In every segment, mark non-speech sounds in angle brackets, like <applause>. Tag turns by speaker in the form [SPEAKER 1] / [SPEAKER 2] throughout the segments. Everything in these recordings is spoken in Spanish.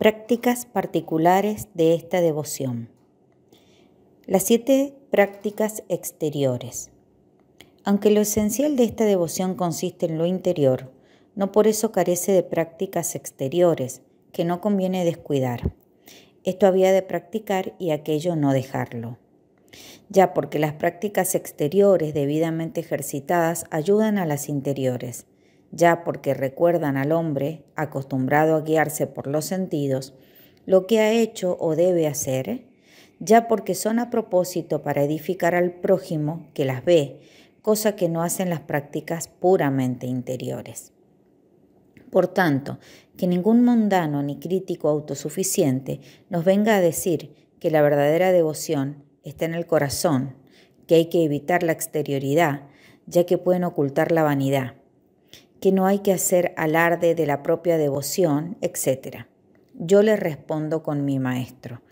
[SPEAKER 1] Prácticas particulares de esta devoción. Las siete prácticas exteriores. Aunque lo esencial de esta devoción consiste en lo interior, no por eso carece de prácticas exteriores, que no conviene descuidar. Esto había de practicar y aquello no dejarlo. Ya porque las prácticas exteriores debidamente ejercitadas ayudan a las interiores ya porque recuerdan al hombre, acostumbrado a guiarse por los sentidos, lo que ha hecho o debe hacer, ya porque son a propósito para edificar al prójimo que las ve, cosa que no hacen las prácticas puramente interiores. Por tanto, que ningún mundano ni crítico autosuficiente nos venga a decir que la verdadera devoción está en el corazón, que hay que evitar la exterioridad, ya que pueden ocultar la vanidad que no hay que hacer alarde de la propia devoción, etc. Yo le respondo con mi maestro.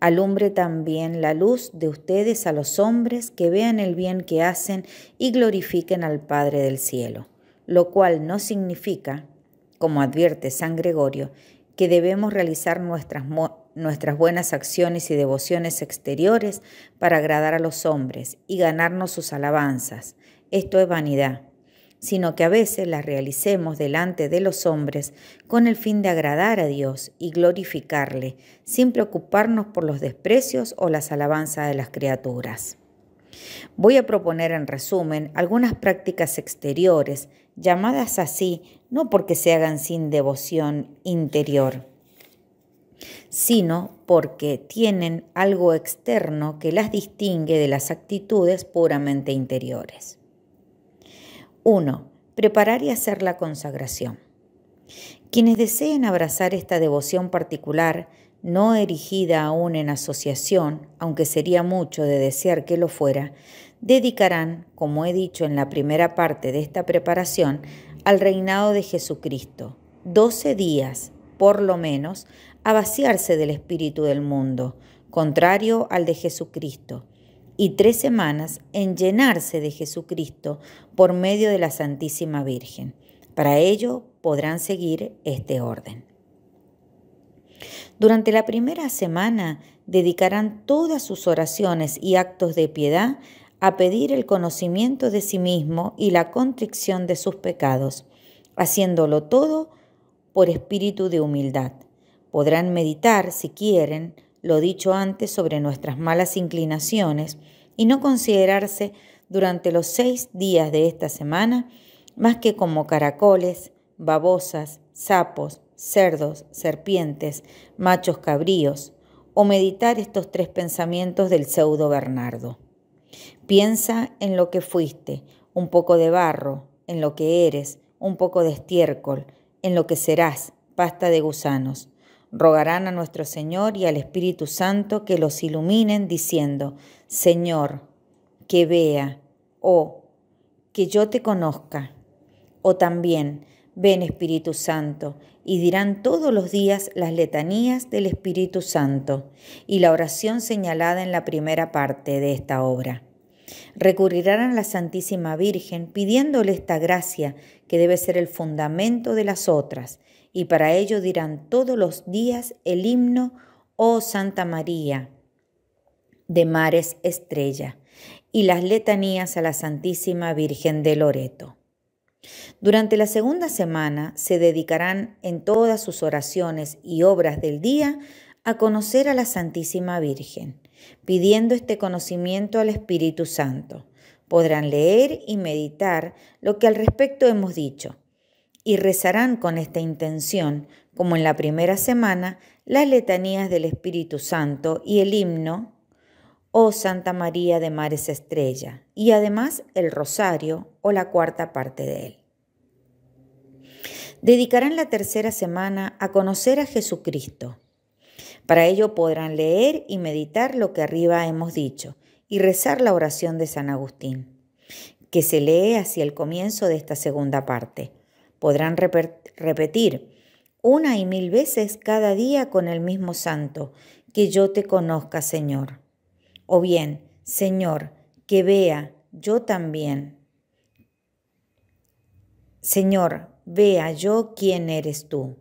[SPEAKER 1] Alumbre también la luz de ustedes a los hombres que vean el bien que hacen y glorifiquen al Padre del Cielo, lo cual no significa, como advierte San Gregorio, que debemos realizar nuestras, nuestras buenas acciones y devociones exteriores para agradar a los hombres y ganarnos sus alabanzas. Esto es vanidad sino que a veces las realicemos delante de los hombres con el fin de agradar a Dios y glorificarle, sin preocuparnos por los desprecios o las alabanzas de las criaturas. Voy a proponer en resumen algunas prácticas exteriores, llamadas así no porque se hagan sin devoción interior, sino porque tienen algo externo que las distingue de las actitudes puramente interiores. 1. Preparar y hacer la consagración. Quienes deseen abrazar esta devoción particular, no erigida aún en asociación, aunque sería mucho de desear que lo fuera, dedicarán, como he dicho en la primera parte de esta preparación, al reinado de Jesucristo, doce días, por lo menos, a vaciarse del espíritu del mundo, contrario al de Jesucristo, y tres semanas en llenarse de Jesucristo por medio de la Santísima Virgen. Para ello podrán seguir este orden. Durante la primera semana dedicarán todas sus oraciones y actos de piedad a pedir el conocimiento de sí mismo y la contrición de sus pecados, haciéndolo todo por espíritu de humildad. Podrán meditar, si quieren, lo dicho antes sobre nuestras malas inclinaciones y no considerarse durante los seis días de esta semana más que como caracoles, babosas, sapos, cerdos, serpientes, machos cabríos, o meditar estos tres pensamientos del pseudo Bernardo. Piensa en lo que fuiste, un poco de barro, en lo que eres, un poco de estiércol, en lo que serás, pasta de gusanos rogarán a nuestro Señor y al Espíritu Santo que los iluminen diciendo, Señor, que vea, o que yo te conozca, o también, ven Espíritu Santo, y dirán todos los días las letanías del Espíritu Santo y la oración señalada en la primera parte de esta obra. Recurrirán a la Santísima Virgen pidiéndole esta gracia que debe ser el fundamento de las otras y para ello dirán todos los días el himno, oh Santa María, de mares estrella, y las letanías a la Santísima Virgen de Loreto. Durante la segunda semana se dedicarán en todas sus oraciones y obras del día a conocer a la Santísima Virgen, pidiendo este conocimiento al Espíritu Santo. Podrán leer y meditar lo que al respecto hemos dicho, y rezarán con esta intención, como en la primera semana, las letanías del Espíritu Santo y el himno, Oh Santa María de Mares Estrella, y además el rosario o la cuarta parte de él. Dedicarán la tercera semana a conocer a Jesucristo. Para ello podrán leer y meditar lo que arriba hemos dicho y rezar la oración de San Agustín, que se lee hacia el comienzo de esta segunda parte Podrán repetir una y mil veces cada día con el mismo santo, que yo te conozca, Señor. O bien, Señor, que vea yo también. Señor, vea yo quién eres tú.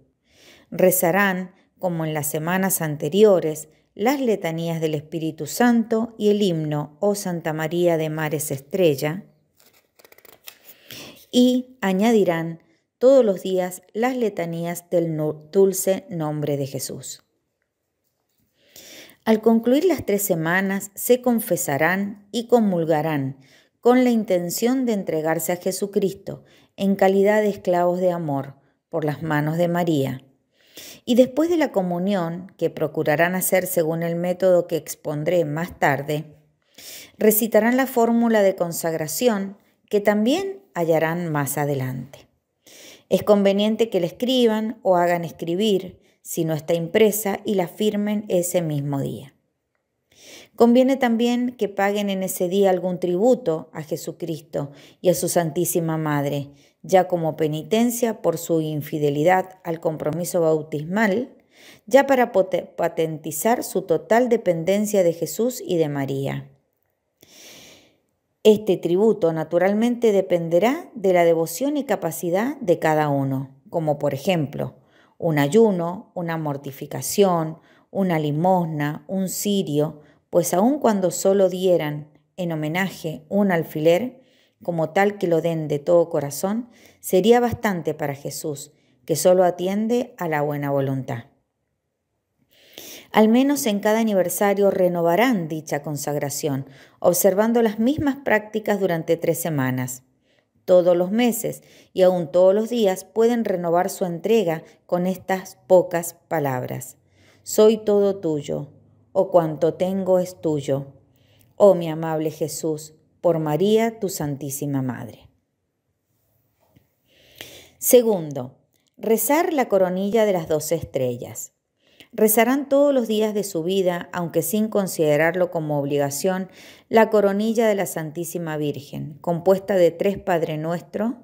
[SPEAKER 1] Rezarán, como en las semanas anteriores, las letanías del Espíritu Santo y el himno, oh Santa María de Mares Estrella, y añadirán todos los días las letanías del dulce nombre de Jesús. Al concluir las tres semanas, se confesarán y comulgarán con la intención de entregarse a Jesucristo en calidad de esclavos de amor por las manos de María. Y después de la comunión, que procurarán hacer según el método que expondré más tarde, recitarán la fórmula de consagración que también hallarán más adelante. Es conveniente que la escriban o hagan escribir, si no está impresa, y la firmen ese mismo día. Conviene también que paguen en ese día algún tributo a Jesucristo y a su Santísima Madre, ya como penitencia por su infidelidad al compromiso bautismal, ya para patentizar su total dependencia de Jesús y de María. Este tributo naturalmente dependerá de la devoción y capacidad de cada uno, como por ejemplo un ayuno, una mortificación, una limosna, un cirio, pues aun cuando solo dieran en homenaje un alfiler, como tal que lo den de todo corazón, sería bastante para Jesús, que solo atiende a la buena voluntad. Al menos en cada aniversario renovarán dicha consagración, observando las mismas prácticas durante tres semanas. Todos los meses y aún todos los días pueden renovar su entrega con estas pocas palabras. Soy todo tuyo, o cuanto tengo es tuyo. Oh mi amable Jesús, por María, tu Santísima Madre. Segundo, rezar la coronilla de las doce estrellas. Rezarán todos los días de su vida, aunque sin considerarlo como obligación, la coronilla de la Santísima Virgen, compuesta de tres Padre Nuestro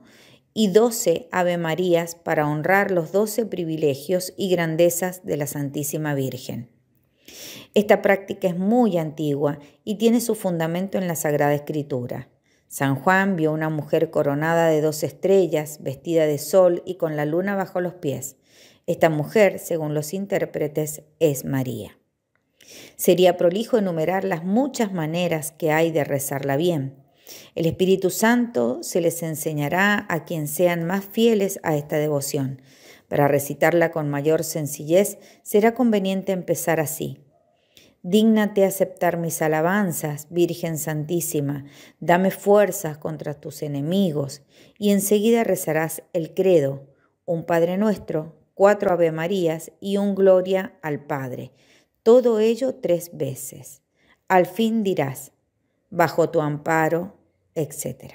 [SPEAKER 1] y doce Ave Marías para honrar los doce privilegios y grandezas de la Santísima Virgen. Esta práctica es muy antigua y tiene su fundamento en la Sagrada Escritura. San Juan vio una mujer coronada de dos estrellas, vestida de sol y con la luna bajo los pies. Esta mujer, según los intérpretes, es María. Sería prolijo enumerar las muchas maneras que hay de rezarla bien. El Espíritu Santo se les enseñará a quien sean más fieles a esta devoción. Para recitarla con mayor sencillez será conveniente empezar así. Dígnate aceptar mis alabanzas, Virgen Santísima, dame fuerzas contra tus enemigos, y enseguida rezarás el credo, un Padre nuestro, cuatro Ave Marías y un Gloria al Padre, todo ello tres veces. Al fin dirás, bajo tu amparo, etc.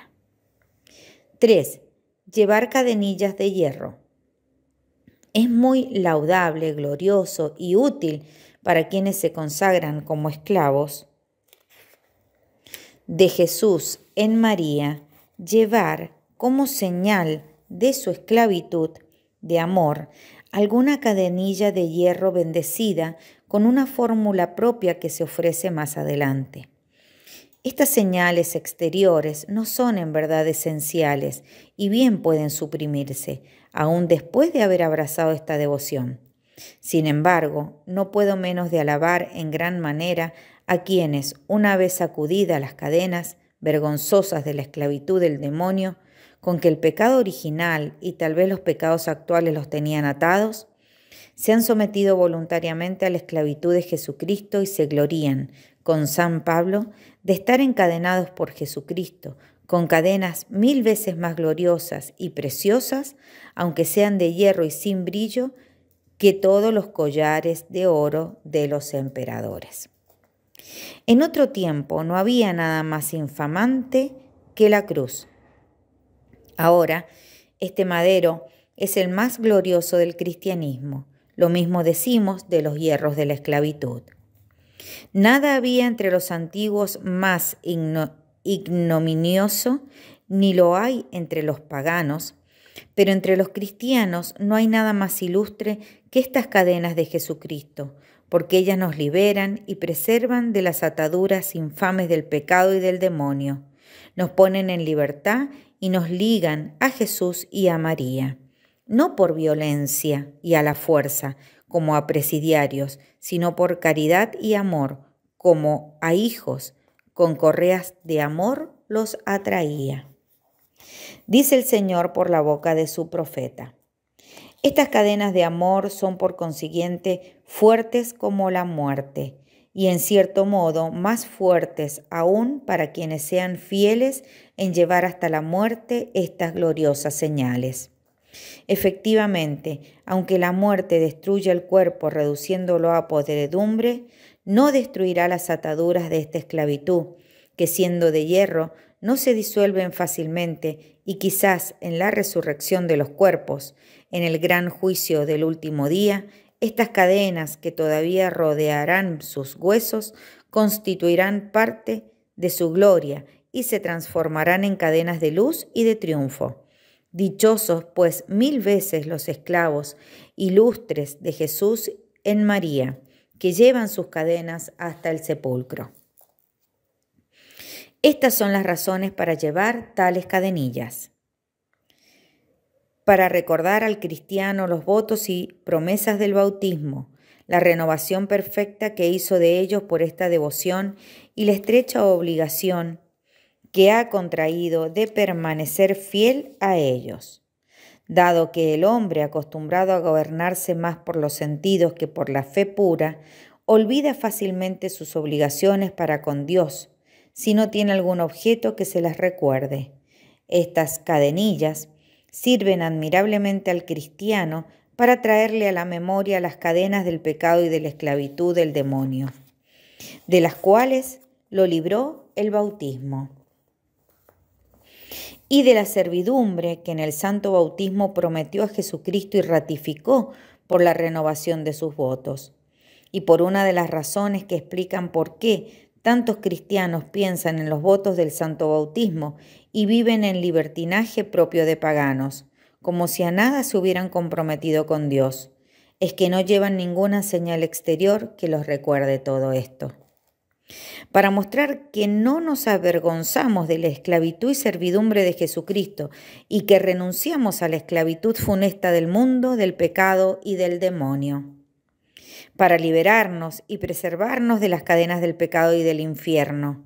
[SPEAKER 1] 3. Llevar cadenillas de hierro. Es muy laudable, glorioso y útil para quienes se consagran como esclavos de Jesús en María llevar como señal de su esclavitud de amor, alguna cadenilla de hierro bendecida con una fórmula propia que se ofrece más adelante. Estas señales exteriores no son en verdad esenciales y bien pueden suprimirse, aún después de haber abrazado esta devoción. Sin embargo, no puedo menos de alabar en gran manera a quienes, una vez sacudidas las cadenas vergonzosas de la esclavitud del demonio, con que el pecado original y tal vez los pecados actuales los tenían atados, se han sometido voluntariamente a la esclavitud de Jesucristo y se glorían, con San Pablo, de estar encadenados por Jesucristo, con cadenas mil veces más gloriosas y preciosas, aunque sean de hierro y sin brillo, que todos los collares de oro de los emperadores. En otro tiempo no había nada más infamante que la cruz, Ahora, este madero es el más glorioso del cristianismo. Lo mismo decimos de los hierros de la esclavitud. Nada había entre los antiguos más ignominioso, ni lo hay entre los paganos, pero entre los cristianos no hay nada más ilustre que estas cadenas de Jesucristo, porque ellas nos liberan y preservan de las ataduras infames del pecado y del demonio, nos ponen en libertad y nos ligan a Jesús y a María, no por violencia y a la fuerza, como a presidiarios, sino por caridad y amor, como a hijos, con correas de amor los atraía. Dice el Señor por la boca de su profeta. Estas cadenas de amor son por consiguiente fuertes como la muerte y en cierto modo más fuertes aún para quienes sean fieles en llevar hasta la muerte estas gloriosas señales. Efectivamente, aunque la muerte destruya el cuerpo reduciéndolo a podredumbre, no destruirá las ataduras de esta esclavitud, que siendo de hierro no se disuelven fácilmente y quizás en la resurrección de los cuerpos, en el gran juicio del último día, estas cadenas que todavía rodearán sus huesos constituirán parte de su gloria y se transformarán en cadenas de luz y de triunfo. Dichosos pues mil veces los esclavos ilustres de Jesús en María, que llevan sus cadenas hasta el sepulcro. Estas son las razones para llevar tales cadenillas. Para recordar al cristiano los votos y promesas del bautismo, la renovación perfecta que hizo de ellos por esta devoción y la estrecha obligación que ha contraído de permanecer fiel a ellos. Dado que el hombre, acostumbrado a gobernarse más por los sentidos que por la fe pura, olvida fácilmente sus obligaciones para con Dios, si no tiene algún objeto que se las recuerde. Estas cadenillas sirven admirablemente al cristiano para traerle a la memoria las cadenas del pecado y de la esclavitud del demonio, de las cuales lo libró el bautismo y de la servidumbre que en el santo bautismo prometió a Jesucristo y ratificó por la renovación de sus votos. Y por una de las razones que explican por qué tantos cristianos piensan en los votos del santo bautismo y viven en libertinaje propio de paganos, como si a nada se hubieran comprometido con Dios, es que no llevan ninguna señal exterior que los recuerde todo esto para mostrar que no nos avergonzamos de la esclavitud y servidumbre de Jesucristo y que renunciamos a la esclavitud funesta del mundo, del pecado y del demonio, para liberarnos y preservarnos de las cadenas del pecado y del infierno,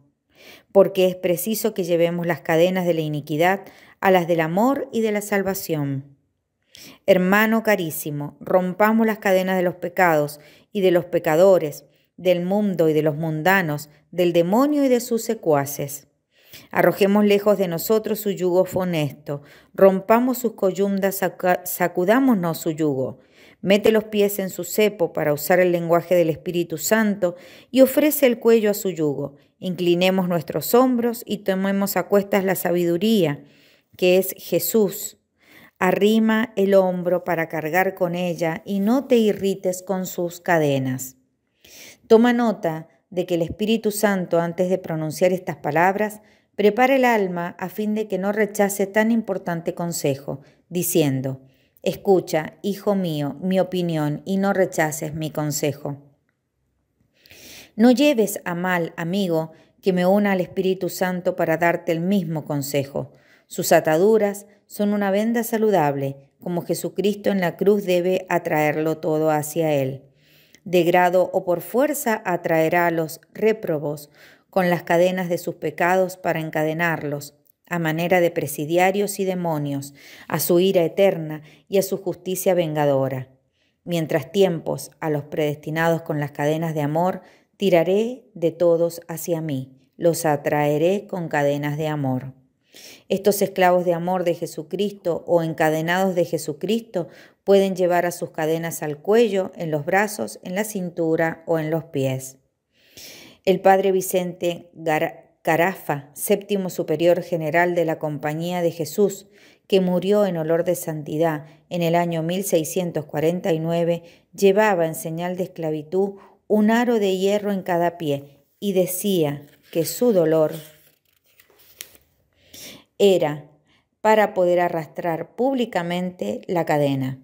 [SPEAKER 1] porque es preciso que llevemos las cadenas de la iniquidad a las del amor y de la salvación. Hermano carísimo, rompamos las cadenas de los pecados y de los pecadores, del mundo y de los mundanos, del demonio y de sus secuaces. Arrojemos lejos de nosotros su yugo funesto, rompamos sus coyundas, sacudámonos su yugo. Mete los pies en su cepo para usar el lenguaje del Espíritu Santo y ofrece el cuello a su yugo. Inclinemos nuestros hombros y tomemos a cuestas la sabiduría, que es Jesús. Arrima el hombro para cargar con ella y no te irrites con sus cadenas. Toma nota de que el Espíritu Santo, antes de pronunciar estas palabras, prepara el alma a fin de que no rechace tan importante consejo, diciendo, Escucha, hijo mío, mi opinión y no rechaces mi consejo. No lleves a mal, amigo, que me una al Espíritu Santo para darte el mismo consejo. Sus ataduras son una venda saludable, como Jesucristo en la cruz debe atraerlo todo hacia Él de grado o por fuerza atraerá a los réprobos con las cadenas de sus pecados para encadenarlos, a manera de presidiarios y demonios, a su ira eterna y a su justicia vengadora. Mientras tiempos a los predestinados con las cadenas de amor, tiraré de todos hacia mí, los atraeré con cadenas de amor. Estos esclavos de amor de Jesucristo o encadenados de Jesucristo pueden llevar a sus cadenas al cuello, en los brazos, en la cintura o en los pies. El padre Vicente Carafa, séptimo superior general de la Compañía de Jesús, que murió en olor de santidad en el año 1649, llevaba en señal de esclavitud un aro de hierro en cada pie y decía que su dolor era para poder arrastrar públicamente la cadena.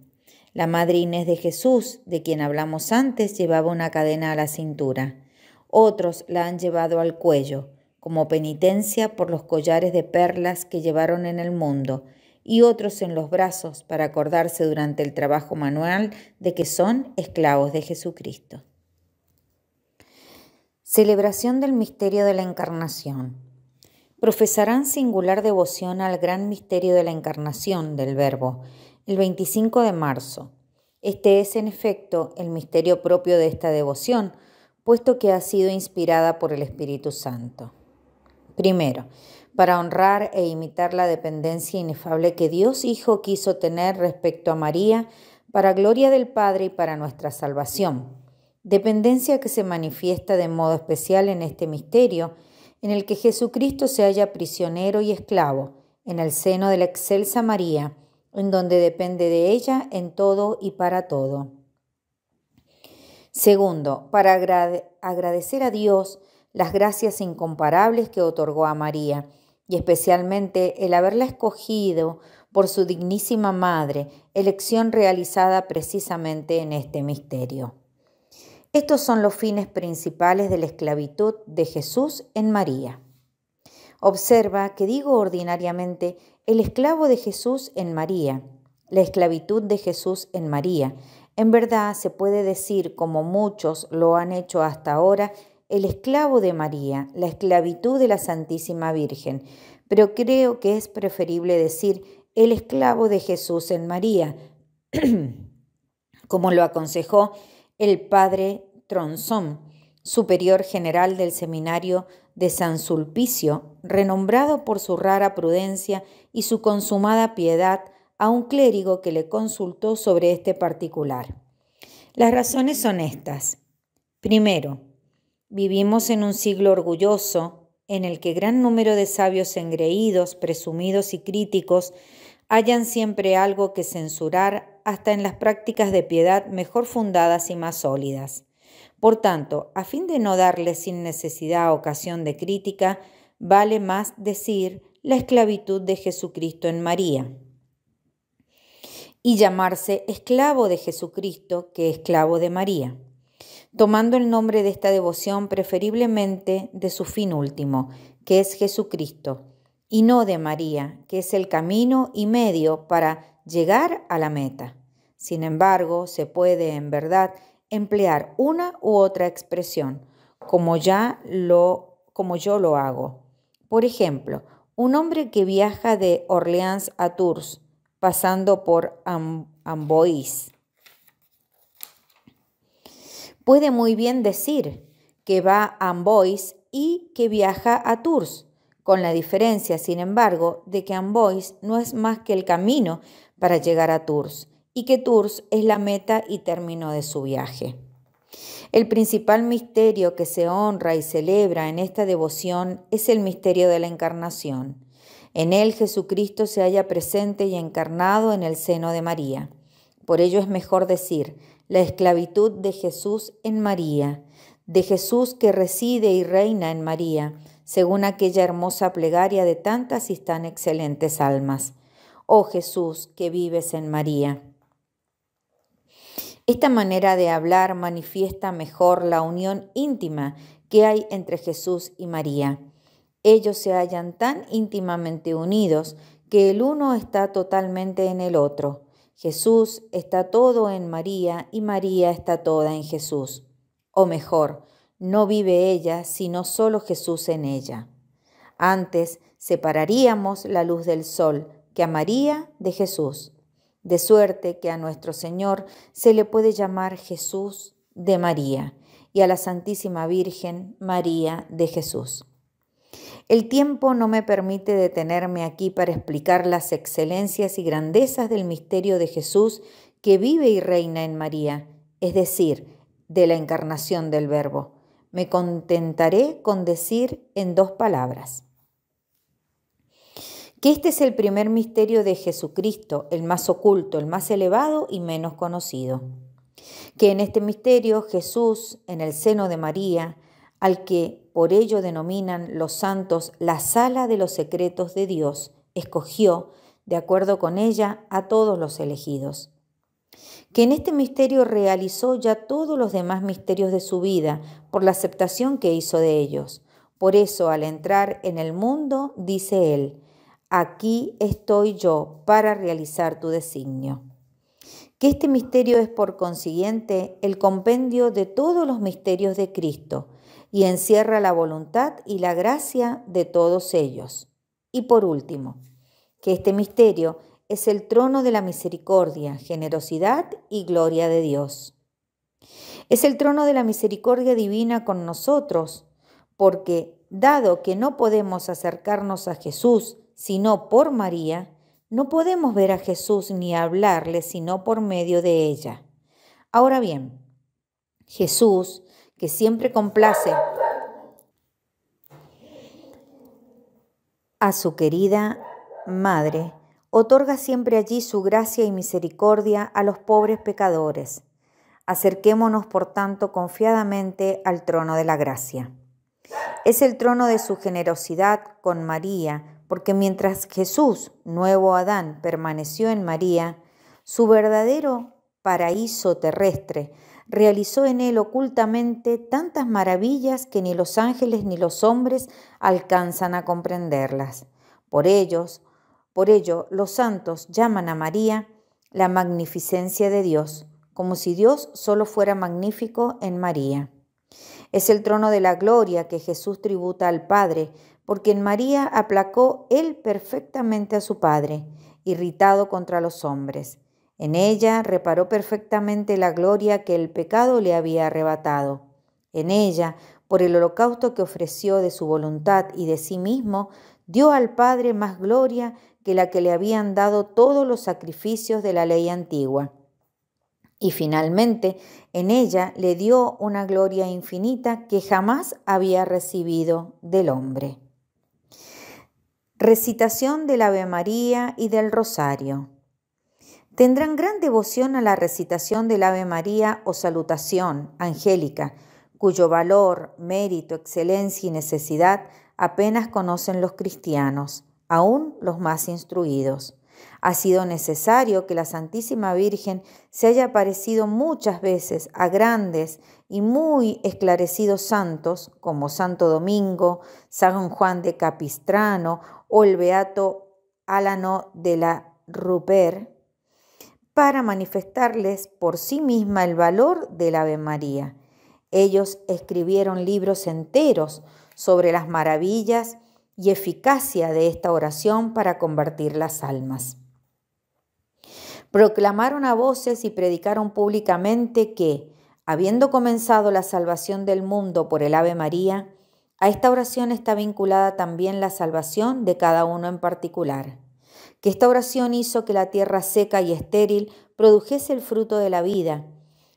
[SPEAKER 1] La madre Inés de Jesús, de quien hablamos antes, llevaba una cadena a la cintura. Otros la han llevado al cuello, como penitencia por los collares de perlas que llevaron en el mundo, y otros en los brazos para acordarse durante el trabajo manual de que son esclavos de Jesucristo. Celebración del misterio de la Encarnación profesarán singular devoción al gran misterio de la encarnación del Verbo el 25 de marzo. Este es, en efecto, el misterio propio de esta devoción, puesto que ha sido inspirada por el Espíritu Santo. Primero, para honrar e imitar la dependencia inefable que Dios Hijo quiso tener respecto a María, para gloria del Padre y para nuestra salvación. Dependencia que se manifiesta de modo especial en este misterio, en el que Jesucristo se halla prisionero y esclavo, en el seno de la excelsa María, en donde depende de ella en todo y para todo. Segundo, para agradecer a Dios las gracias incomparables que otorgó a María, y especialmente el haberla escogido por su dignísima madre, elección realizada precisamente en este misterio. Estos son los fines principales de la esclavitud de Jesús en María. Observa que digo ordinariamente el esclavo de Jesús en María, la esclavitud de Jesús en María. En verdad se puede decir, como muchos lo han hecho hasta ahora, el esclavo de María, la esclavitud de la Santísima Virgen, pero creo que es preferible decir el esclavo de Jesús en María, <clears throat> como lo aconsejó el padre Tronzón, superior general del seminario de San Sulpicio, renombrado por su rara prudencia y su consumada piedad, a un clérigo que le consultó sobre este particular. Las razones son estas. Primero, vivimos en un siglo orgulloso en el que gran número de sabios engreídos, presumidos y críticos hallan siempre algo que censurar hasta en las prácticas de piedad mejor fundadas y más sólidas. Por tanto, a fin de no darle sin necesidad ocasión de crítica, vale más decir la esclavitud de Jesucristo en María y llamarse esclavo de Jesucristo que esclavo de María, tomando el nombre de esta devoción preferiblemente de su fin último, que es Jesucristo, y no de María, que es el camino y medio para llegar a la meta. Sin embargo, se puede en verdad emplear una u otra expresión, como ya lo como yo lo hago. Por ejemplo, un hombre que viaja de Orleans a Tours, pasando por Amboise, puede muy bien decir que va a Amboise y que viaja a Tours, con la diferencia, sin embargo, de que Amboise no es más que el camino para llegar a Tours y que Tours es la meta y término de su viaje. El principal misterio que se honra y celebra en esta devoción es el misterio de la encarnación. En él Jesucristo se halla presente y encarnado en el seno de María. Por ello es mejor decir la esclavitud de Jesús en María, de Jesús que reside y reina en María, según aquella hermosa plegaria de tantas y tan excelentes almas. Oh Jesús, que vives en María. Esta manera de hablar manifiesta mejor la unión íntima que hay entre Jesús y María. Ellos se hallan tan íntimamente unidos que el uno está totalmente en el otro. Jesús está todo en María y María está toda en Jesús. O mejor, no vive ella, sino solo Jesús en ella. Antes separaríamos la luz del sol que a María de Jesús, de suerte que a nuestro Señor se le puede llamar Jesús de María y a la Santísima Virgen María de Jesús. El tiempo no me permite detenerme aquí para explicar las excelencias y grandezas del misterio de Jesús que vive y reina en María, es decir, de la encarnación del Verbo. Me contentaré con decir en dos palabras que este es el primer misterio de Jesucristo, el más oculto, el más elevado y menos conocido. Que en este misterio Jesús, en el seno de María, al que por ello denominan los santos la sala de los secretos de Dios, escogió, de acuerdo con ella, a todos los elegidos que en este misterio realizó ya todos los demás misterios de su vida por la aceptación que hizo de ellos. Por eso al entrar en el mundo, dice él, aquí estoy yo para realizar tu designio. Que este misterio es por consiguiente el compendio de todos los misterios de Cristo y encierra la voluntad y la gracia de todos ellos. Y por último, que este misterio es el trono de la misericordia, generosidad y gloria de Dios. Es el trono de la misericordia divina con nosotros, porque dado que no podemos acercarnos a Jesús sino por María, no podemos ver a Jesús ni hablarle sino por medio de ella. Ahora bien, Jesús, que siempre complace a su querida Madre, otorga siempre allí su gracia y misericordia a los pobres pecadores. Acerquémonos, por tanto, confiadamente al trono de la gracia. Es el trono de su generosidad con María, porque mientras Jesús, nuevo Adán, permaneció en María, su verdadero paraíso terrestre, realizó en él ocultamente tantas maravillas que ni los ángeles ni los hombres alcanzan a comprenderlas. Por ellos, por ello, los santos llaman a María la magnificencia de Dios, como si Dios solo fuera magnífico en María. Es el trono de la gloria que Jesús tributa al Padre, porque en María aplacó él perfectamente a su Padre, irritado contra los hombres. En ella reparó perfectamente la gloria que el pecado le había arrebatado. En ella, por el holocausto que ofreció de su voluntad y de sí mismo, dio al Padre más gloria que la que le habían dado todos los sacrificios de la ley antigua. Y finalmente, en ella le dio una gloria infinita que jamás había recibido del hombre. Recitación del Ave María y del Rosario. Tendrán gran devoción a la recitación del Ave María o salutación angélica, cuyo valor, mérito, excelencia y necesidad apenas conocen los cristianos aún los más instruidos. Ha sido necesario que la Santísima Virgen se haya aparecido muchas veces a grandes y muy esclarecidos santos como Santo Domingo, San Juan de Capistrano o el Beato Álano de la Ruper, para manifestarles por sí misma el valor del Ave María. Ellos escribieron libros enteros sobre las maravillas y eficacia de esta oración para convertir las almas. Proclamaron a voces y predicaron públicamente que, habiendo comenzado la salvación del mundo por el Ave María, a esta oración está vinculada también la salvación de cada uno en particular que esta oración hizo que la tierra seca y estéril produjese el fruto de la vida,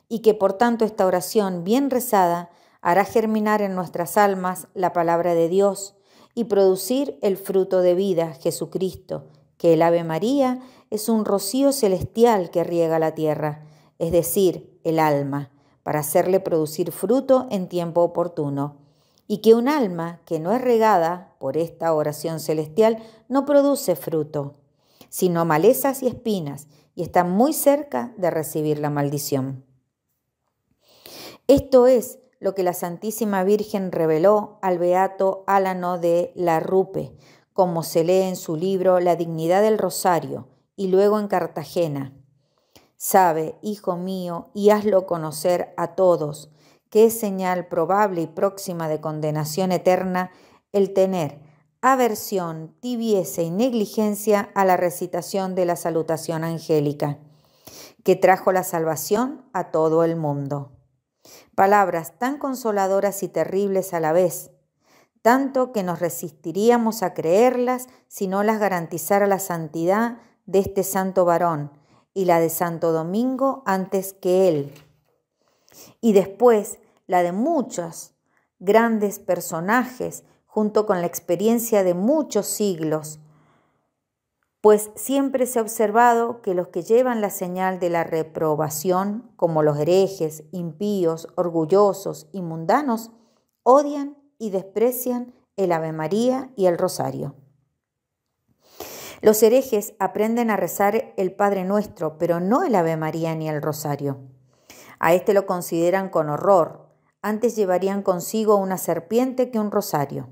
[SPEAKER 1] y que por tanto esta oración bien rezada hará germinar en nuestras almas la palabra de Dios, y producir el fruto de vida, Jesucristo, que el Ave María es un rocío celestial que riega la tierra, es decir, el alma, para hacerle producir fruto en tiempo oportuno. Y que un alma que no es regada por esta oración celestial no produce fruto, sino malezas y espinas, y está muy cerca de recibir la maldición. Esto es lo que la Santísima Virgen reveló al beato Álano de la Rupe, como se lee en su libro La dignidad del Rosario, y luego en Cartagena. Sabe, hijo mío, y hazlo conocer a todos, que es señal probable y próxima de condenación eterna el tener aversión, tibieza y negligencia a la recitación de la salutación angélica, que trajo la salvación a todo el mundo. Palabras tan consoladoras y terribles a la vez, tanto que nos resistiríamos a creerlas si no las garantizara la santidad de este santo varón y la de Santo Domingo antes que él. Y después la de muchos grandes personajes, junto con la experiencia de muchos siglos, pues siempre se ha observado que los que llevan la señal de la reprobación, como los herejes, impíos, orgullosos y mundanos, odian y desprecian el Ave María y el Rosario. Los herejes aprenden a rezar el Padre Nuestro, pero no el Ave María ni el Rosario. A este lo consideran con horror. Antes llevarían consigo una serpiente que un rosario.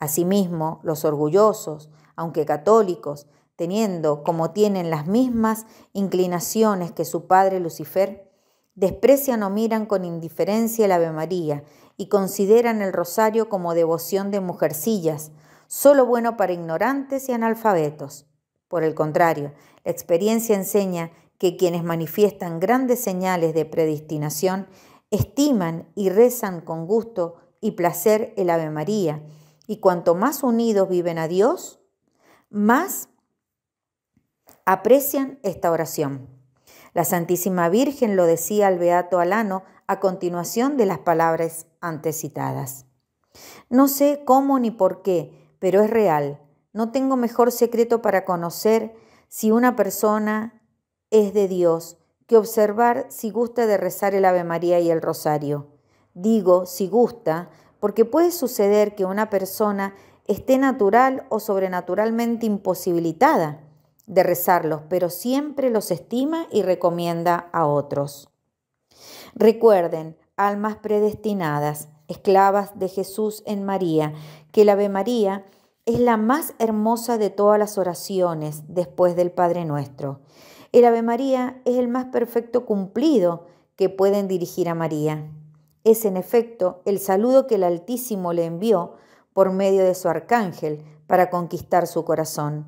[SPEAKER 1] Asimismo, los orgullosos, aunque católicos, teniendo como tienen las mismas inclinaciones que su padre Lucifer, desprecian o miran con indiferencia el Ave María y consideran el rosario como devoción de mujercillas, solo bueno para ignorantes y analfabetos. Por el contrario, la experiencia enseña que quienes manifiestan grandes señales de predestinación estiman y rezan con gusto y placer el Ave María, y cuanto más unidos viven a Dios, más aprecian esta oración. La Santísima Virgen lo decía al Beato Alano a continuación de las palabras antes citadas. No sé cómo ni por qué, pero es real. No tengo mejor secreto para conocer si una persona es de Dios que observar si gusta de rezar el Ave María y el Rosario. Digo si gusta, porque puede suceder que una persona esté natural o sobrenaturalmente imposibilitada de rezarlos, pero siempre los estima y recomienda a otros. Recuerden, almas predestinadas, esclavas de Jesús en María, que el Ave María es la más hermosa de todas las oraciones después del Padre Nuestro. El Ave María es el más perfecto cumplido que pueden dirigir a María. Es en efecto el saludo que el Altísimo le envió por medio de su arcángel para conquistar su corazón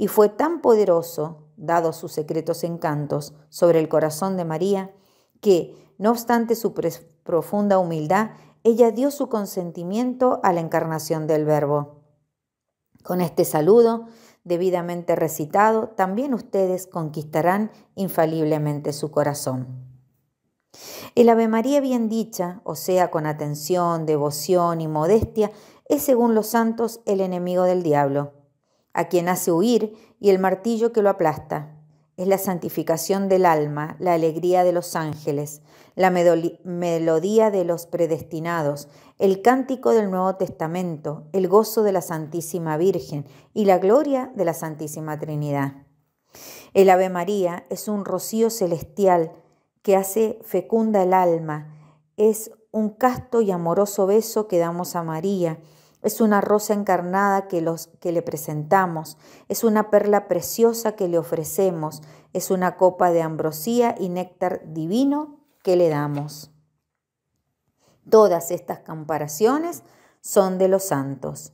[SPEAKER 1] y fue tan poderoso, dados sus secretos encantos, sobre el corazón de María, que, no obstante su profunda humildad, ella dio su consentimiento a la encarnación del Verbo. Con este saludo, debidamente recitado, también ustedes conquistarán infaliblemente su corazón. El Ave María bien dicha, o sea, con atención, devoción y modestia, es según los santos el enemigo del diablo a quien hace huir y el martillo que lo aplasta. Es la santificación del alma, la alegría de los ángeles, la melodía de los predestinados, el cántico del Nuevo Testamento, el gozo de la Santísima Virgen y la gloria de la Santísima Trinidad. El Ave María es un rocío celestial que hace fecunda el alma, es un casto y amoroso beso que damos a María, es una rosa encarnada que, los, que le presentamos, es una perla preciosa que le ofrecemos, es una copa de ambrosía y néctar divino que le damos. Todas estas comparaciones son de los santos.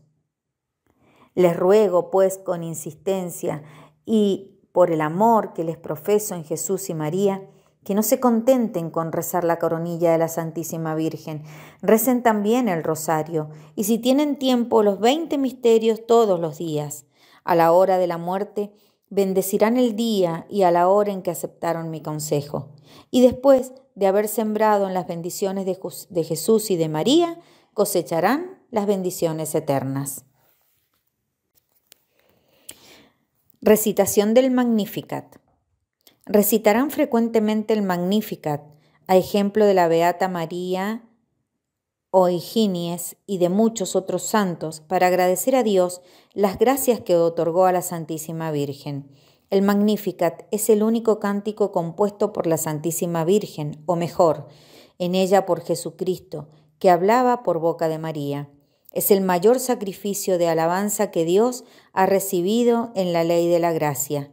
[SPEAKER 1] Les ruego, pues, con insistencia y por el amor que les profeso en Jesús y María, que no se contenten con rezar la coronilla de la Santísima Virgen, recen también el rosario, y si tienen tiempo, los 20 misterios todos los días. A la hora de la muerte, bendecirán el día y a la hora en que aceptaron mi consejo. Y después de haber sembrado en las bendiciones de Jesús y de María, cosecharán las bendiciones eternas. Recitación del Magnificat. Recitarán frecuentemente el Magnificat, a ejemplo de la Beata María Oiginies y de muchos otros santos, para agradecer a Dios las gracias que otorgó a la Santísima Virgen. El Magnificat es el único cántico compuesto por la Santísima Virgen, o mejor, en ella por Jesucristo, que hablaba por boca de María. Es el mayor sacrificio de alabanza que Dios ha recibido en la ley de la gracia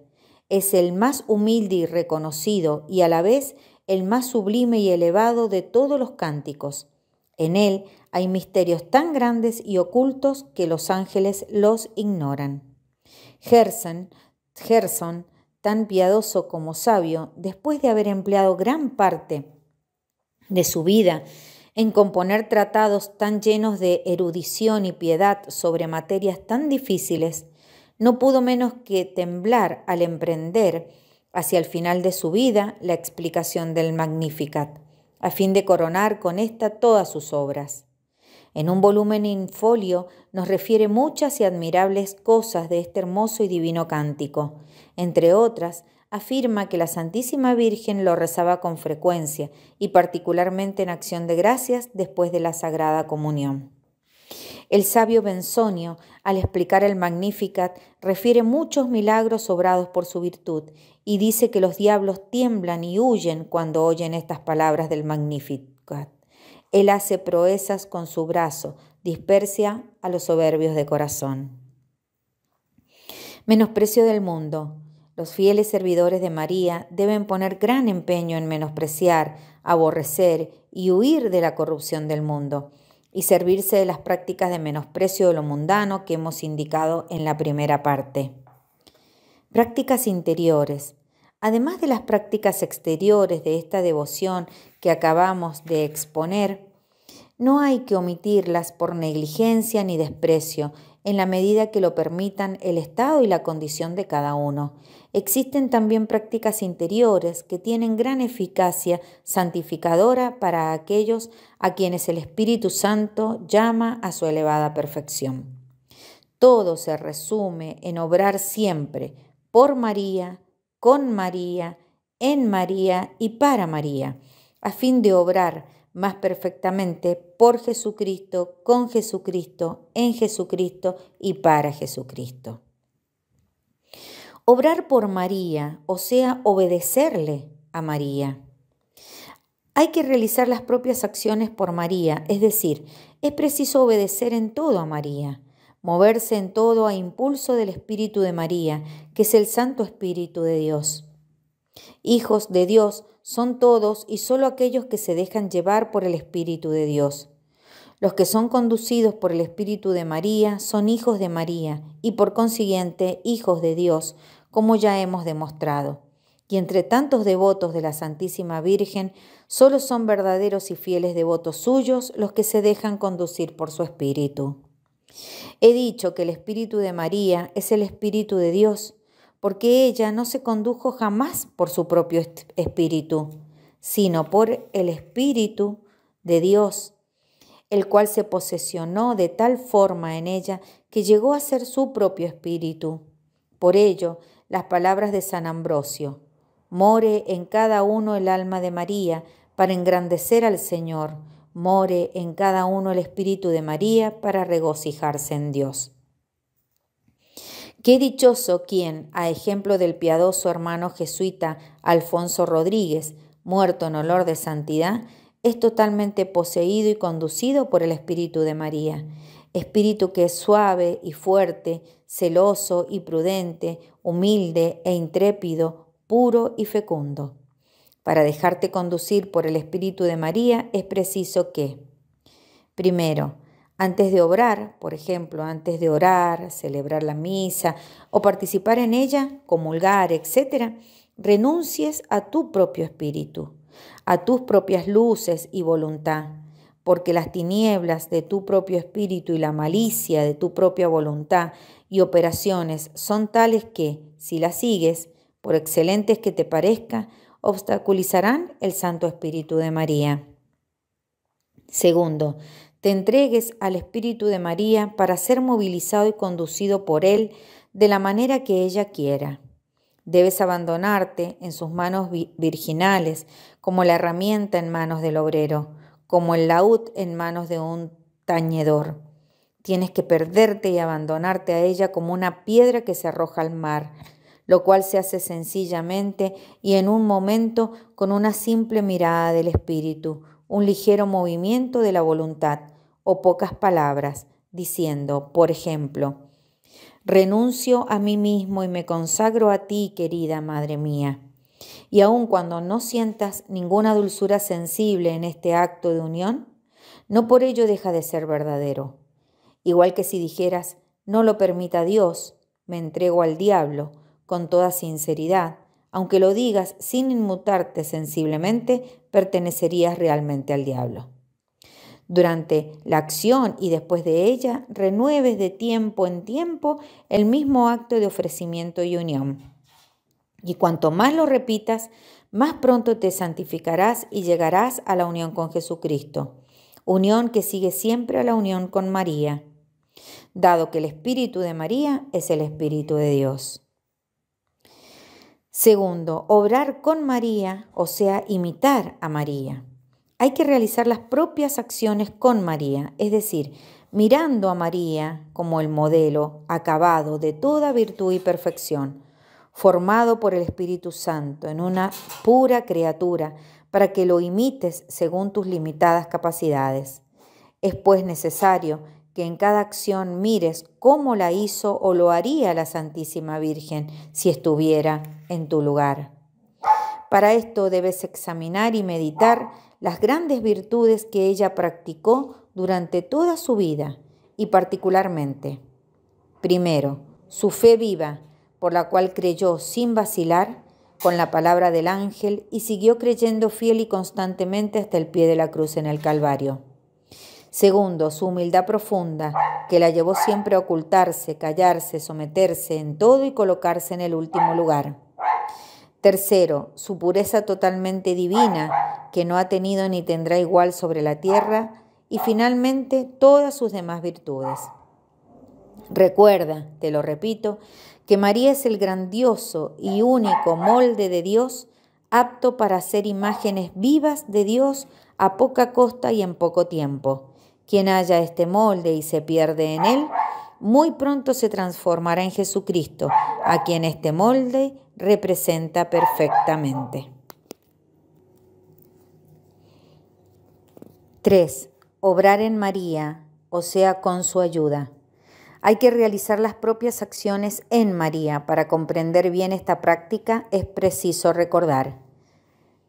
[SPEAKER 1] es el más humilde y reconocido y a la vez el más sublime y elevado de todos los cánticos. En él hay misterios tan grandes y ocultos que los ángeles los ignoran. Gerson, Gerson tan piadoso como sabio, después de haber empleado gran parte de su vida en componer tratados tan llenos de erudición y piedad sobre materias tan difíciles, no pudo menos que temblar al emprender hacia el final de su vida la explicación del Magnificat, a fin de coronar con esta todas sus obras. En un volumen infolio nos refiere muchas y admirables cosas de este hermoso y divino cántico. Entre otras, afirma que la Santísima Virgen lo rezaba con frecuencia y particularmente en acción de gracias después de la Sagrada Comunión. El sabio Benzonio, al explicar el Magnificat, refiere muchos milagros obrados por su virtud y dice que los diablos tiemblan y huyen cuando oyen estas palabras del Magnificat. Él hace proezas con su brazo, dispersa a los soberbios de corazón. Menosprecio del mundo. Los fieles servidores de María deben poner gran empeño en menospreciar, aborrecer y huir de la corrupción del mundo y servirse de las prácticas de menosprecio de lo mundano que hemos indicado en la primera parte. Prácticas interiores. Además de las prácticas exteriores de esta devoción que acabamos de exponer, no hay que omitirlas por negligencia ni desprecio, en la medida que lo permitan el estado y la condición de cada uno. Existen también prácticas interiores que tienen gran eficacia santificadora para aquellos a quienes el Espíritu Santo llama a su elevada perfección. Todo se resume en obrar siempre por María, con María, en María y para María, a fin de obrar más perfectamente por Jesucristo, con Jesucristo, en Jesucristo y para Jesucristo. Obrar por María, o sea, obedecerle a María. Hay que realizar las propias acciones por María, es decir, es preciso obedecer en todo a María, moverse en todo a impulso del Espíritu de María, que es el Santo Espíritu de Dios. Hijos de Dios, son todos y solo aquellos que se dejan llevar por el Espíritu de Dios. Los que son conducidos por el Espíritu de María son hijos de María y por consiguiente hijos de Dios, como ya hemos demostrado. Y entre tantos devotos de la Santísima Virgen, solo son verdaderos y fieles devotos suyos los que se dejan conducir por su Espíritu. He dicho que el Espíritu de María es el Espíritu de Dios porque ella no se condujo jamás por su propio espíritu, sino por el espíritu de Dios, el cual se posesionó de tal forma en ella que llegó a ser su propio espíritu. Por ello, las palabras de San Ambrosio, more en cada uno el alma de María para engrandecer al Señor, more en cada uno el espíritu de María para regocijarse en Dios. Qué dichoso quien, a ejemplo del piadoso hermano jesuita Alfonso Rodríguez, muerto en olor de santidad, es totalmente poseído y conducido por el Espíritu de María, espíritu que es suave y fuerte, celoso y prudente, humilde e intrépido, puro y fecundo. Para dejarte conducir por el Espíritu de María es preciso que, primero, antes de obrar, por ejemplo, antes de orar, celebrar la misa o participar en ella, comulgar, etc., renuncies a tu propio espíritu, a tus propias luces y voluntad, porque las tinieblas de tu propio espíritu y la malicia de tu propia voluntad y operaciones son tales que, si las sigues, por excelentes que te parezca, obstaculizarán el Santo Espíritu de María. Segundo, te entregues al Espíritu de María para ser movilizado y conducido por Él de la manera que ella quiera. Debes abandonarte en sus manos virginales, como la herramienta en manos del obrero, como el laúd en manos de un tañedor. Tienes que perderte y abandonarte a ella como una piedra que se arroja al mar, lo cual se hace sencillamente y en un momento con una simple mirada del espíritu, un ligero movimiento de la voluntad, o pocas palabras, diciendo, por ejemplo, renuncio a mí mismo y me consagro a ti, querida Madre mía. Y aun cuando no sientas ninguna dulzura sensible en este acto de unión, no por ello deja de ser verdadero. Igual que si dijeras, no lo permita Dios, me entrego al diablo, con toda sinceridad, aunque lo digas sin inmutarte sensiblemente, pertenecerías realmente al diablo durante la acción y después de ella, renueves de tiempo en tiempo el mismo acto de ofrecimiento y unión. Y cuanto más lo repitas, más pronto te santificarás y llegarás a la unión con Jesucristo, unión que sigue siempre a la unión con María, dado que el Espíritu de María es el Espíritu de Dios. Segundo, obrar con María, o sea, imitar a María hay que realizar las propias acciones con María, es decir, mirando a María como el modelo acabado de toda virtud y perfección, formado por el Espíritu Santo en una pura criatura, para que lo imites según tus limitadas capacidades. Es pues necesario que en cada acción mires cómo la hizo o lo haría la Santísima Virgen si estuviera en tu lugar. Para esto debes examinar y meditar las grandes virtudes que ella practicó durante toda su vida y particularmente, primero, su fe viva, por la cual creyó sin vacilar con la palabra del ángel y siguió creyendo fiel y constantemente hasta el pie de la cruz en el Calvario. Segundo, su humildad profunda, que la llevó siempre a ocultarse, callarse, someterse en todo y colocarse en el último lugar. Tercero, su pureza totalmente divina, que no ha tenido ni tendrá igual sobre la tierra. Y finalmente, todas sus demás virtudes. Recuerda, te lo repito, que María es el grandioso y único molde de Dios, apto para hacer imágenes vivas de Dios a poca costa y en poco tiempo. Quien haya este molde y se pierde en él, muy pronto se transformará en Jesucristo, a quien este molde representa perfectamente. 3. Obrar en María, o sea, con su ayuda. Hay que realizar las propias acciones en María. Para comprender bien esta práctica es preciso recordar.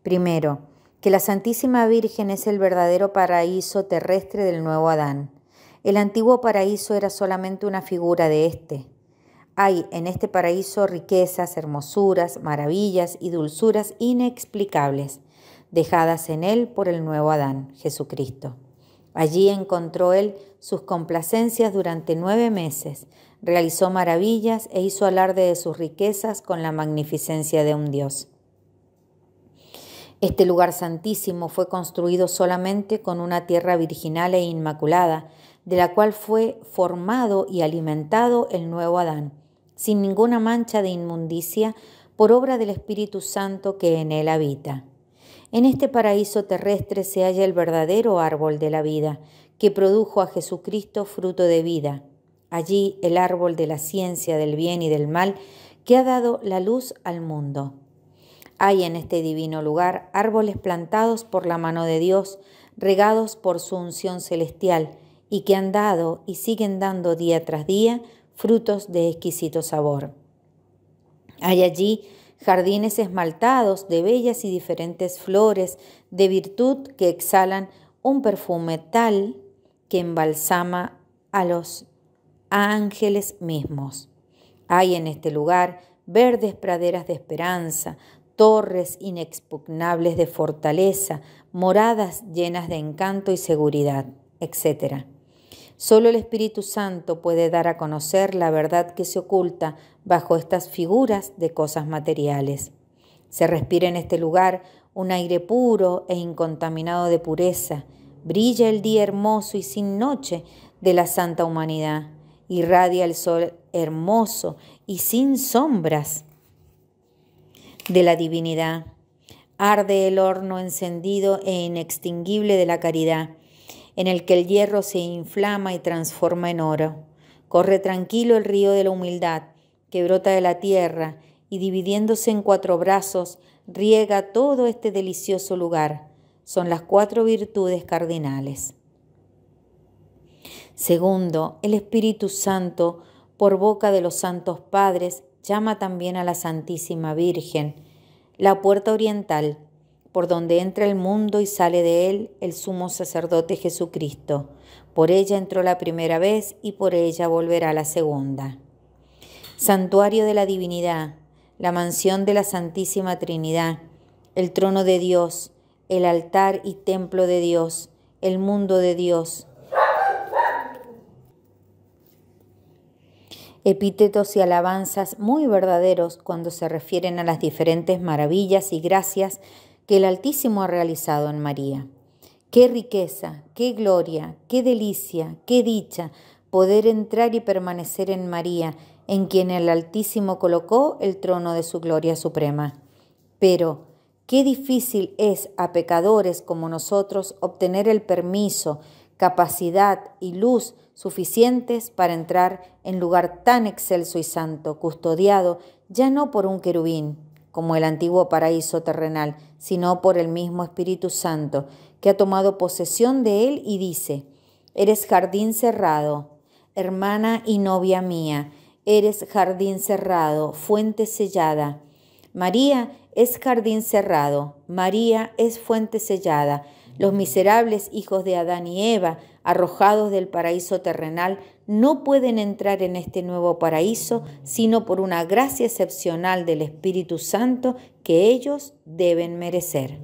[SPEAKER 1] Primero, que la Santísima Virgen es el verdadero paraíso terrestre del nuevo Adán. El antiguo paraíso era solamente una figura de éste. Hay en este paraíso riquezas, hermosuras, maravillas y dulzuras inexplicables, dejadas en él por el nuevo Adán, Jesucristo. Allí encontró él sus complacencias durante nueve meses, realizó maravillas e hizo alarde de sus riquezas con la magnificencia de un Dios. Este lugar santísimo fue construido solamente con una tierra virginal e inmaculada, de la cual fue formado y alimentado el nuevo Adán, sin ninguna mancha de inmundicia por obra del Espíritu Santo que en él habita. En este paraíso terrestre se halla el verdadero árbol de la vida, que produjo a Jesucristo fruto de vida. Allí el árbol de la ciencia del bien y del mal, que ha dado la luz al mundo. Hay en este divino lugar árboles plantados por la mano de Dios, regados por su unción celestial, y que han dado y siguen dando día tras día frutos de exquisito sabor. Hay allí jardines esmaltados de bellas y diferentes flores de virtud que exhalan un perfume tal que embalsama a los ángeles mismos. Hay en este lugar verdes praderas de esperanza, torres inexpugnables de fortaleza, moradas llenas de encanto y seguridad, etc. Solo el Espíritu Santo puede dar a conocer la verdad que se oculta bajo estas figuras de cosas materiales. Se respira en este lugar un aire puro e incontaminado de pureza. Brilla el día hermoso y sin noche de la santa humanidad. Irradia el sol hermoso y sin sombras de la divinidad. Arde el horno encendido e inextinguible de la caridad en el que el hierro se inflama y transforma en oro. Corre tranquilo el río de la humildad, que brota de la tierra, y dividiéndose en cuatro brazos, riega todo este delicioso lugar. Son las cuatro virtudes cardinales. Segundo, el Espíritu Santo, por boca de los santos padres, llama también a la Santísima Virgen, la puerta oriental, por donde entra el mundo y sale de él el sumo sacerdote Jesucristo. Por ella entró la primera vez y por ella volverá la segunda. Santuario de la Divinidad, la mansión de la Santísima Trinidad, el trono de Dios, el altar y templo de Dios, el mundo de Dios. Epítetos y alabanzas muy verdaderos cuando se refieren a las diferentes maravillas y gracias que el Altísimo ha realizado en María. Qué riqueza, qué gloria, qué delicia, qué dicha poder entrar y permanecer en María, en quien el Altísimo colocó el trono de su gloria suprema. Pero, qué difícil es a pecadores como nosotros obtener el permiso, capacidad y luz suficientes para entrar en lugar tan excelso y santo, custodiado ya no por un querubín, como el antiguo paraíso terrenal, sino por el mismo Espíritu Santo, que ha tomado posesión de él y dice, Eres jardín cerrado, hermana y novia mía, eres jardín cerrado, fuente sellada. María es jardín cerrado, María es fuente sellada. Los miserables hijos de Adán y Eva arrojados del paraíso terrenal, no pueden entrar en este nuevo paraíso sino por una gracia excepcional del Espíritu Santo que ellos deben merecer.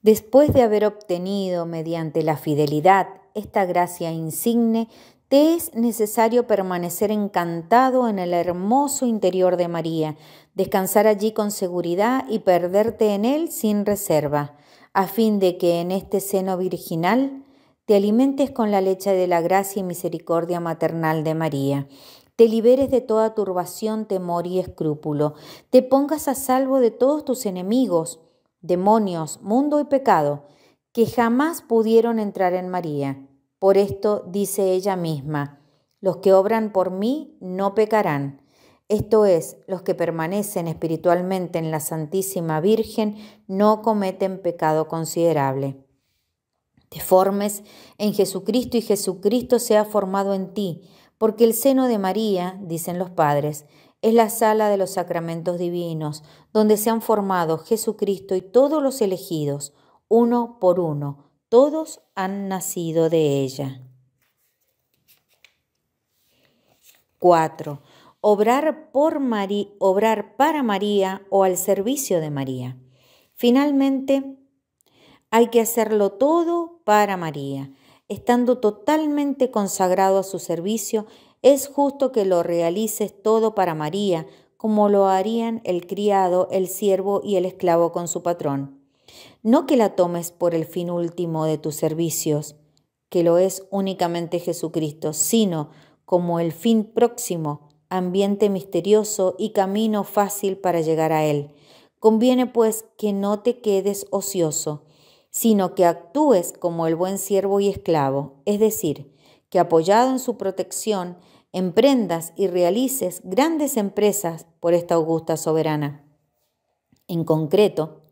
[SPEAKER 1] Después de haber obtenido mediante la fidelidad esta gracia insigne, te es necesario permanecer encantado en el hermoso interior de María, descansar allí con seguridad y perderte en él sin reserva a fin de que en este seno virginal te alimentes con la leche de la gracia y misericordia maternal de María, te liberes de toda turbación, temor y escrúpulo, te pongas a salvo de todos tus enemigos, demonios, mundo y pecado, que jamás pudieron entrar en María. Por esto dice ella misma, los que obran por mí no pecarán esto es, los que permanecen espiritualmente en la Santísima Virgen no cometen pecado considerable. Te formes en Jesucristo y Jesucristo se ha formado en ti, porque el seno de María, dicen los padres, es la sala de los sacramentos divinos, donde se han formado Jesucristo y todos los elegidos, uno por uno, todos han nacido de ella. 4 obrar, por obrar para María o al servicio de María. Finalmente, hay que hacerlo todo para María. Estando totalmente consagrado a su servicio, es justo que lo realices todo para María, como lo harían el criado, el siervo y el esclavo con su patrón. No que la tomes por el fin último de tus servicios, que lo es únicamente Jesucristo, sino como el fin próximo, ambiente misterioso y camino fácil para llegar a él. Conviene pues que no te quedes ocioso, sino que actúes como el buen siervo y esclavo, es decir, que apoyado en su protección, emprendas y realices grandes empresas por esta augusta soberana. En concreto,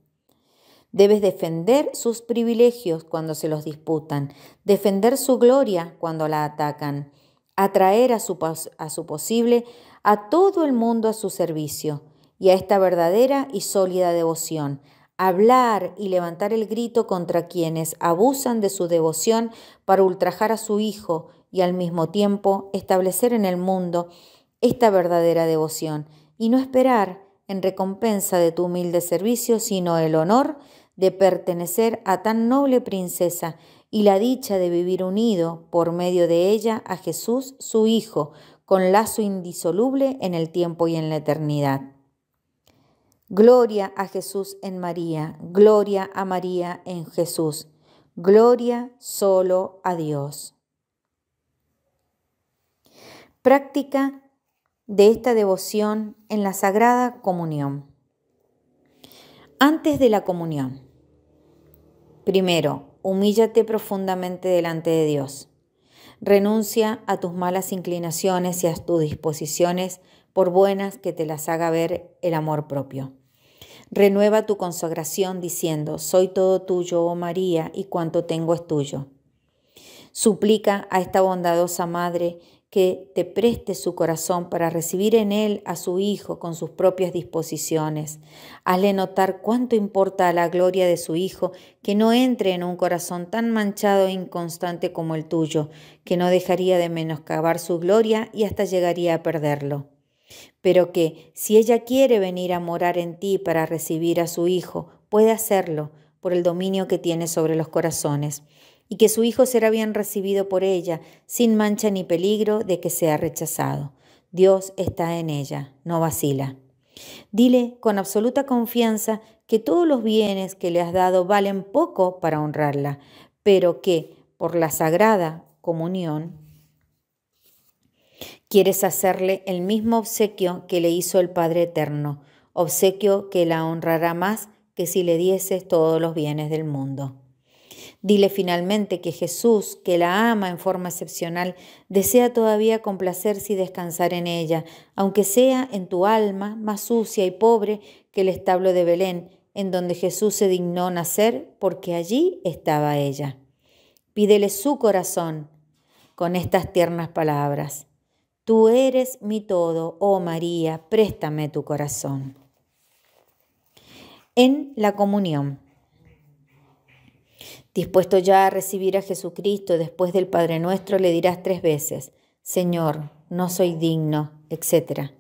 [SPEAKER 1] Debes defender sus privilegios cuando se los disputan, defender su gloria cuando la atacan, atraer a su, a su posible a todo el mundo a su servicio y a esta verdadera y sólida devoción, hablar y levantar el grito contra quienes abusan de su devoción para ultrajar a su Hijo y al mismo tiempo establecer en el mundo esta verdadera devoción y no esperar en recompensa de tu humilde servicio, sino el honor de pertenecer a tan noble princesa y la dicha de vivir unido por medio de ella a Jesús, su Hijo, con lazo indisoluble en el tiempo y en la eternidad. Gloria a Jesús en María, gloria a María en Jesús, gloria solo a Dios. Práctica de esta devoción en la Sagrada Comunión. Antes de la comunión. Primero, humíllate profundamente delante de Dios. Renuncia a tus malas inclinaciones y a tus disposiciones, por buenas que te las haga ver el amor propio. Renueva tu consagración diciendo, soy todo tuyo, oh María, y cuanto tengo es tuyo. Suplica a esta bondadosa Madre que te preste su corazón para recibir en él a su Hijo con sus propias disposiciones. Hazle notar cuánto importa a la gloria de su Hijo que no entre en un corazón tan manchado e inconstante como el tuyo, que no dejaría de menoscabar su gloria y hasta llegaría a perderlo. Pero que, si ella quiere venir a morar en ti para recibir a su Hijo, puede hacerlo por el dominio que tiene sobre los corazones y que su Hijo será bien recibido por ella, sin mancha ni peligro de que sea rechazado. Dios está en ella, no vacila. Dile con absoluta confianza que todos los bienes que le has dado valen poco para honrarla, pero que, por la sagrada comunión, quieres hacerle el mismo obsequio que le hizo el Padre Eterno, obsequio que la honrará más que si le dieses todos los bienes del mundo. Dile finalmente que Jesús, que la ama en forma excepcional, desea todavía complacerse y descansar en ella, aunque sea en tu alma más sucia y pobre que el establo de Belén, en donde Jesús se dignó nacer porque allí estaba ella. Pídele su corazón con estas tiernas palabras. Tú eres mi todo, oh María, préstame tu corazón. En la comunión. Dispuesto ya a recibir a Jesucristo después del Padre Nuestro, le dirás tres veces, Señor, no soy digno, etc.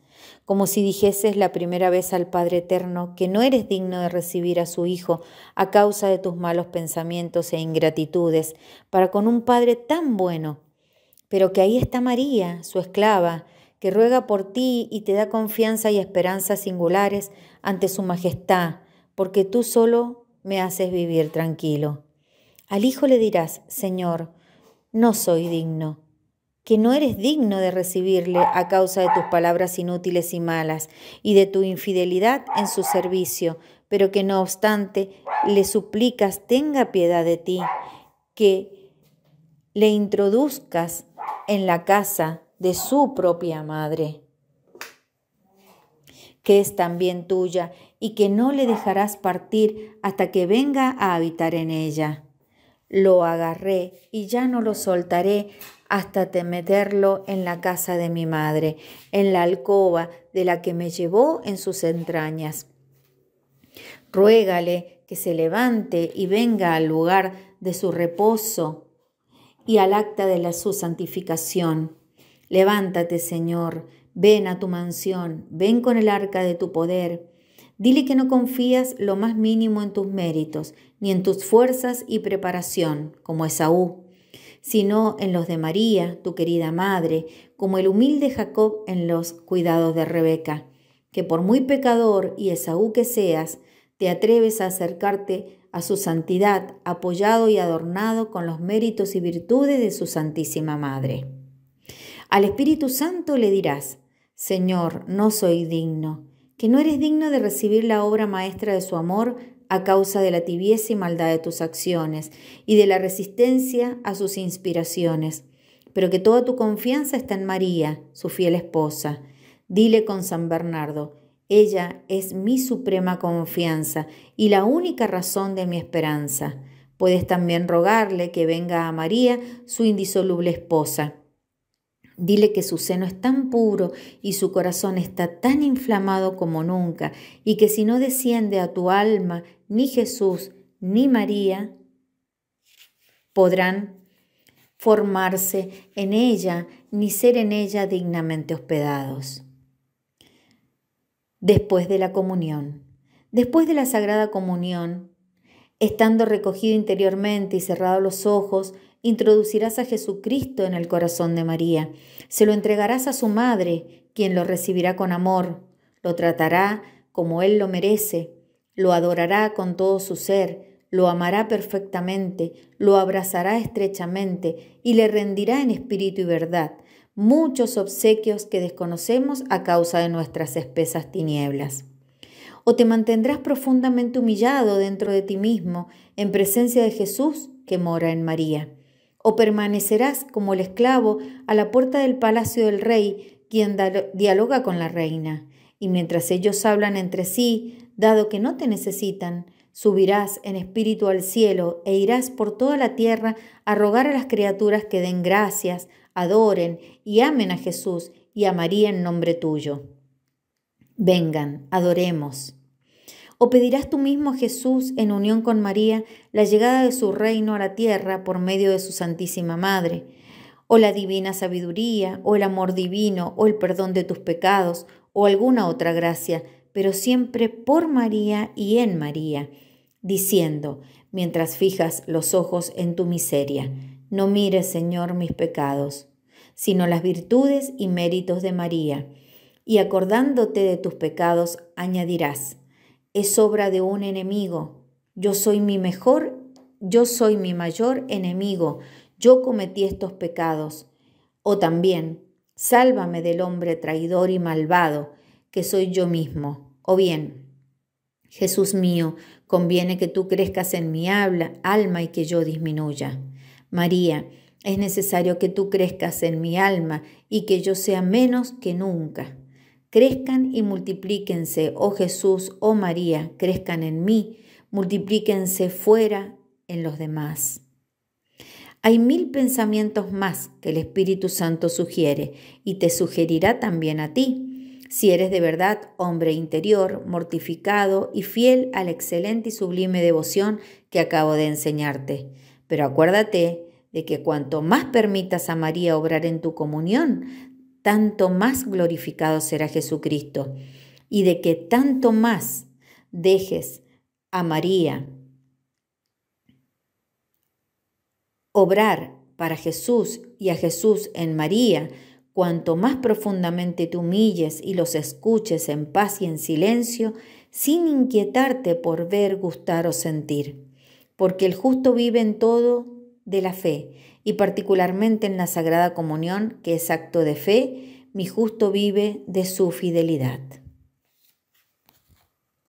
[SPEAKER 1] Como si dijeses la primera vez al Padre Eterno que no eres digno de recibir a su Hijo a causa de tus malos pensamientos e ingratitudes para con un Padre tan bueno. Pero que ahí está María, su esclava, que ruega por ti y te da confianza y esperanzas singulares ante su majestad, porque tú solo me haces vivir tranquilo. Al Hijo le dirás, Señor, no soy digno, que no eres digno de recibirle a causa de tus palabras inútiles y malas y de tu infidelidad en su servicio, pero que no obstante le suplicas tenga piedad de ti, que le introduzcas en la casa de su propia madre, que es también tuya, y que no le dejarás partir hasta que venga a habitar en ella. Lo agarré y ya no lo soltaré hasta te meterlo en la casa de mi madre, en la alcoba de la que me llevó en sus entrañas. Ruégale que se levante y venga al lugar de su reposo y al acta de la, su santificación. Levántate, Señor, ven a tu mansión, ven con el arca de tu poder. Dile que no confías lo más mínimo en tus méritos, ni en tus fuerzas y preparación, como Esaú, sino en los de María, tu querida madre, como el humilde Jacob en los cuidados de Rebeca, que por muy pecador y Esaú que seas, te atreves a acercarte a su santidad, apoyado y adornado con los méritos y virtudes de su Santísima Madre. Al Espíritu Santo le dirás, Señor, no soy digno, que no eres digno de recibir la obra maestra de su amor a causa de la tibieza y maldad de tus acciones y de la resistencia a sus inspiraciones, pero que toda tu confianza está en María, su fiel esposa. Dile con San Bernardo, ella es mi suprema confianza y la única razón de mi esperanza. Puedes también rogarle que venga a María, su indisoluble esposa. Dile que su seno es tan puro y su corazón está tan inflamado como nunca, y que si no desciende a tu alma ni Jesús ni María podrán formarse en ella ni ser en ella dignamente hospedados. Después de la comunión, después de la Sagrada Comunión, estando recogido interiormente y cerrados los ojos, introducirás a Jesucristo en el corazón de María, se lo entregarás a su madre, quien lo recibirá con amor, lo tratará como él lo merece, lo adorará con todo su ser, lo amará perfectamente, lo abrazará estrechamente y le rendirá en espíritu y verdad muchos obsequios que desconocemos a causa de nuestras espesas tinieblas. O te mantendrás profundamente humillado dentro de ti mismo en presencia de Jesús que mora en María. O permanecerás como el esclavo a la puerta del palacio del rey, quien dialoga con la reina. Y mientras ellos hablan entre sí, dado que no te necesitan. Subirás en espíritu al cielo e irás por toda la tierra a rogar a las criaturas que den gracias, adoren y amen a Jesús y a María en nombre tuyo. Vengan, adoremos. ¿O pedirás tú mismo a Jesús en unión con María la llegada de su reino a la tierra por medio de su Santísima Madre? ¿O la divina sabiduría, o el amor divino, o el perdón de tus pecados, o alguna otra gracia? pero siempre por María y en María, diciendo, mientras fijas los ojos en tu miseria, no mires, Señor, mis pecados, sino las virtudes y méritos de María, y acordándote de tus pecados, añadirás, es obra de un enemigo, yo soy mi mejor, yo soy mi mayor enemigo, yo cometí estos pecados. O también, sálvame del hombre traidor y malvado, que soy yo mismo. O bien, Jesús mío, conviene que tú crezcas en mi alma y que yo disminuya. María, es necesario que tú crezcas en mi alma y que yo sea menos que nunca. Crezcan y multiplíquense, oh Jesús, oh María, crezcan en mí, multiplíquense fuera en los demás. Hay mil pensamientos más que el Espíritu Santo sugiere y te sugerirá también a ti si eres de verdad hombre interior, mortificado y fiel a la excelente y sublime devoción que acabo de enseñarte. Pero acuérdate de que cuanto más permitas a María obrar en tu comunión, tanto más glorificado será Jesucristo. Y de que tanto más dejes a María obrar para Jesús y a Jesús en María, Cuanto más profundamente te humilles y los escuches en paz y en silencio, sin inquietarte por ver, gustar o sentir. Porque el justo vive en todo de la fe, y particularmente en la Sagrada Comunión, que es acto de fe, mi justo vive de su fidelidad.